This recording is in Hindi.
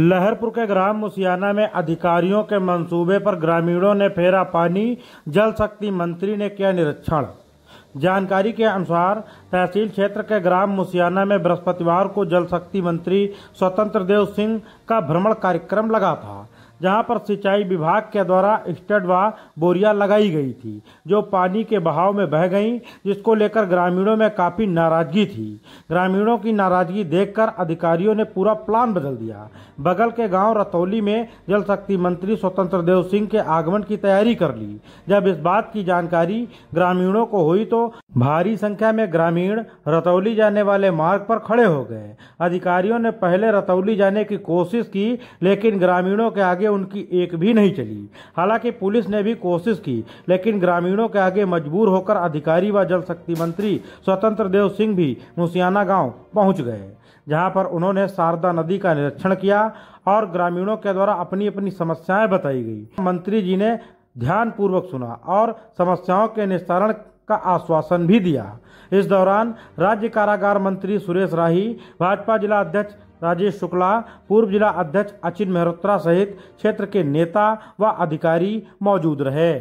लहरपुर के ग्राम मुसियाना में अधिकारियों के मंसूबे पर ग्रामीणों ने फेरा पानी जल शक्ति मंत्री ने किया निरीक्षण जानकारी के अनुसार तहसील क्षेत्र के ग्राम मुसियाना में बृहस्पतिवार को जल शक्ति मंत्री स्वतंत्र देव सिंह का भ्रमण कार्यक्रम लगा था जहां पर सिंचाई विभाग के द्वारा स्टड व बोरिया लगाई गई थी जो पानी के बहाव में बह गई जिसको लेकर ग्रामीणों में काफ़ी नाराजगी थी ग्रामीणों की नाराजगी देखकर अधिकारियों ने पूरा प्लान बदल दिया बगल के गांव रतौली में जल शक्ति मंत्री स्वतंत्र देव सिंह के आगमन की तैयारी कर ली जब इस बात की जानकारी ग्रामीणों को हुई तो भारी संख्या में ग्रामीण रतौली जाने वाले मार्ग पर खड़े हो गए अधिकारियों ने पहले रतौली जाने की कोशिश की लेकिन ग्रामीणों के आगे आगे उनकी एक भी नहीं चली हालांकि पुलिस ने भी कोशिश की लेकिन ग्रामीणों के आगे मजबूर होकर अधिकारी व जल शक्ति मंत्री स्वतंत्र देव सिंह भी मुसियाना गांव पहुंच गए जहां पर उन्होंने शारदा नदी का निरीक्षण किया और ग्रामीणों के द्वारा अपनी अपनी समस्याएं बताई गई मंत्री जी ने ध्यानपूर्वक सुना और समस्याओं के निस्तारण का आश्वासन भी दिया इस दौरान राज्य कारागार मंत्री सुरेश राही भाजपा जिला अध्यक्ष राजेश शुक्ला पूर्व जिला अध्यक्ष अचिन मेहरोत्रा सहित क्षेत्र के नेता व अधिकारी मौजूद रहे